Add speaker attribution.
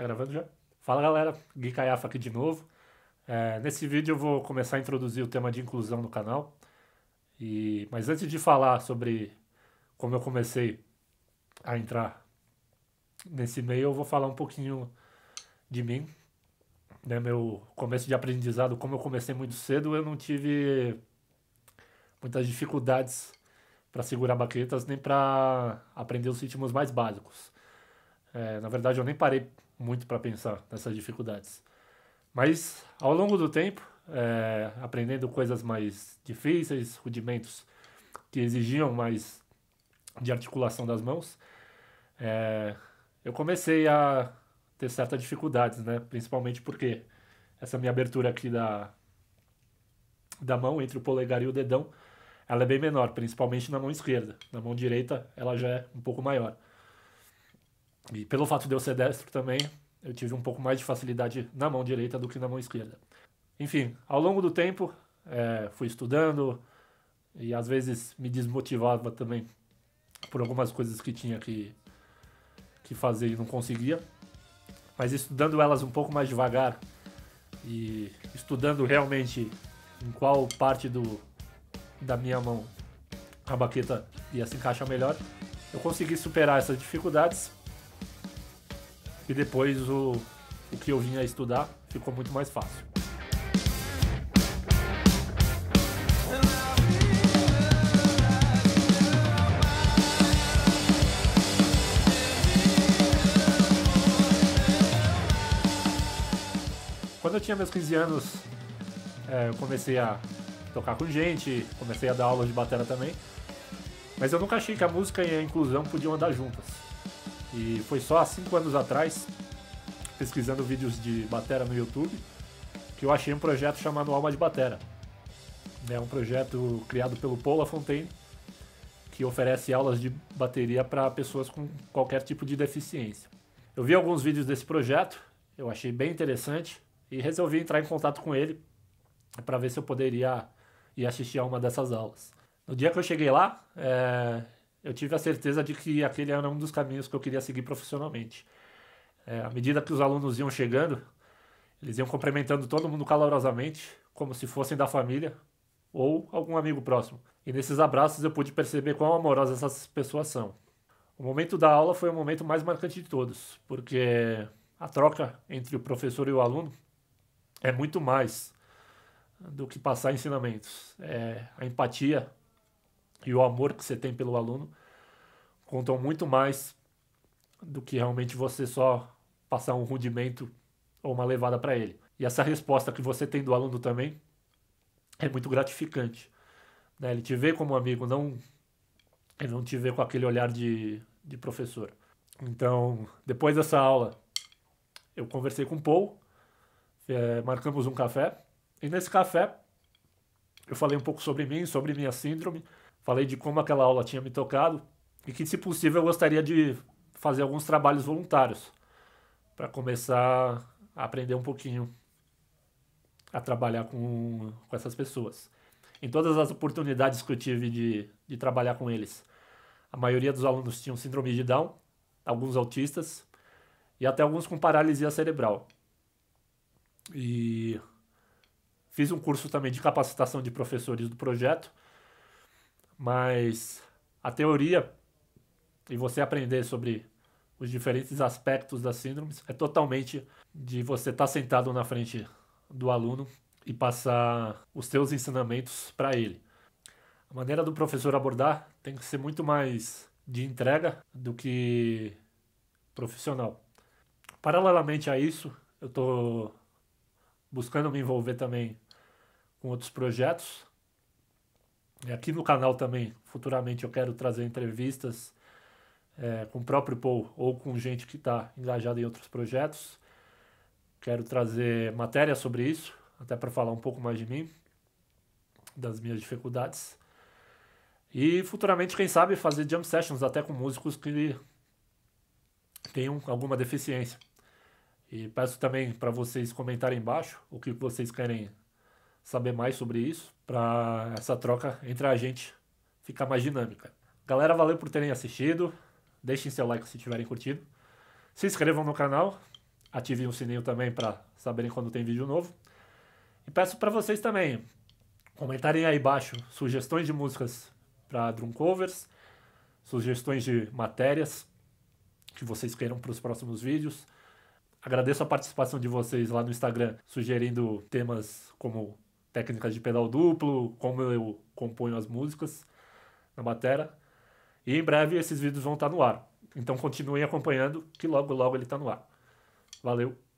Speaker 1: Tá gravando já? Fala galera, Gui Caiafa aqui de novo. É, nesse vídeo eu vou começar a introduzir o tema de inclusão no canal. E, mas antes de falar sobre como eu comecei a entrar nesse meio, eu vou falar um pouquinho de mim, né, meu começo de aprendizado, como eu comecei muito cedo, eu não tive muitas dificuldades para segurar baquetas nem para aprender os ritmos mais básicos. É, na verdade, eu nem parei muito para pensar nessas dificuldades. Mas ao longo do tempo, é, aprendendo coisas mais difíceis, rudimentos que exigiam mais de articulação das mãos, é, eu comecei a ter certas dificuldades, né? Principalmente porque essa minha abertura aqui da, da mão, entre o polegar e o dedão, ela é bem menor, principalmente na mão esquerda. Na mão direita, ela já é um pouco maior. E pelo fato de eu ser destro também, eu tive um pouco mais de facilidade na mão direita do que na mão esquerda. Enfim, ao longo do tempo, é, fui estudando e às vezes me desmotivava também por algumas coisas que tinha que, que fazer e não conseguia. Mas estudando elas um pouco mais devagar e estudando realmente em qual parte do, da minha mão a baqueta ia se encaixar melhor, eu consegui superar essas dificuldades e depois o, o que eu vinha estudar ficou muito mais fácil. Quando eu tinha meus 15 anos, é, eu comecei a tocar com gente, comecei a dar aula de bateria também. Mas eu nunca achei que a música e a inclusão podiam andar juntas. E foi só há cinco anos atrás, pesquisando vídeos de batera no YouTube, que eu achei um projeto chamado Alma de Batera. É um projeto criado pelo Paul Lafontaine, que oferece aulas de bateria para pessoas com qualquer tipo de deficiência. Eu vi alguns vídeos desse projeto, eu achei bem interessante e resolvi entrar em contato com ele para ver se eu poderia ir assistir a uma dessas aulas. No dia que eu cheguei lá, é, eu tive a certeza de que aquele era um dos caminhos que eu queria seguir profissionalmente. É, à medida que os alunos iam chegando, eles iam cumprimentando todo mundo calorosamente, como se fossem da família ou algum amigo próximo. E nesses abraços eu pude perceber quão amorosas essas pessoas são. O momento da aula foi o momento mais marcante de todos, porque a troca entre o professor e o aluno é muito mais do que passar ensinamentos. É a empatia e o amor que você tem pelo aluno contam muito mais do que realmente você só passar um rudimento ou uma levada para ele. E essa resposta que você tem do aluno também é muito gratificante. Né? Ele te vê como amigo, não ele não te vê com aquele olhar de, de professor. Então, depois dessa aula, eu conversei com o Paul, é, marcamos um café, e nesse café eu falei um pouco sobre mim, sobre minha síndrome, Falei de como aquela aula tinha me tocado e que, se possível, eu gostaria de fazer alguns trabalhos voluntários para começar a aprender um pouquinho a trabalhar com, com essas pessoas. Em todas as oportunidades que eu tive de, de trabalhar com eles, a maioria dos alunos tinham síndrome de Down, alguns autistas e até alguns com paralisia cerebral. E fiz um curso também de capacitação de professores do projeto mas a teoria e você aprender sobre os diferentes aspectos das síndromes é totalmente de você estar tá sentado na frente do aluno e passar os seus ensinamentos para ele. A maneira do professor abordar tem que ser muito mais de entrega do que profissional. Paralelamente a isso, eu estou buscando me envolver também com outros projetos e é, aqui no canal também, futuramente, eu quero trazer entrevistas é, com o próprio Paul ou com gente que está engajada em outros projetos. Quero trazer matéria sobre isso, até para falar um pouco mais de mim, das minhas dificuldades. E futuramente, quem sabe, fazer jam sessions até com músicos que tenham alguma deficiência. E peço também para vocês comentarem embaixo o que vocês querem saber mais sobre isso, para essa troca entre a gente ficar mais dinâmica. Galera, valeu por terem assistido. Deixem seu like se tiverem curtido. Se inscrevam no canal, ativem o sininho também para saberem quando tem vídeo novo. E peço para vocês também comentarem aí embaixo sugestões de músicas para drum covers, sugestões de matérias que vocês queiram para os próximos vídeos. Agradeço a participação de vocês lá no Instagram, sugerindo temas como técnicas de pedal duplo, como eu componho as músicas na matéria E em breve esses vídeos vão estar no ar. Então continuem acompanhando, que logo logo ele está no ar. Valeu!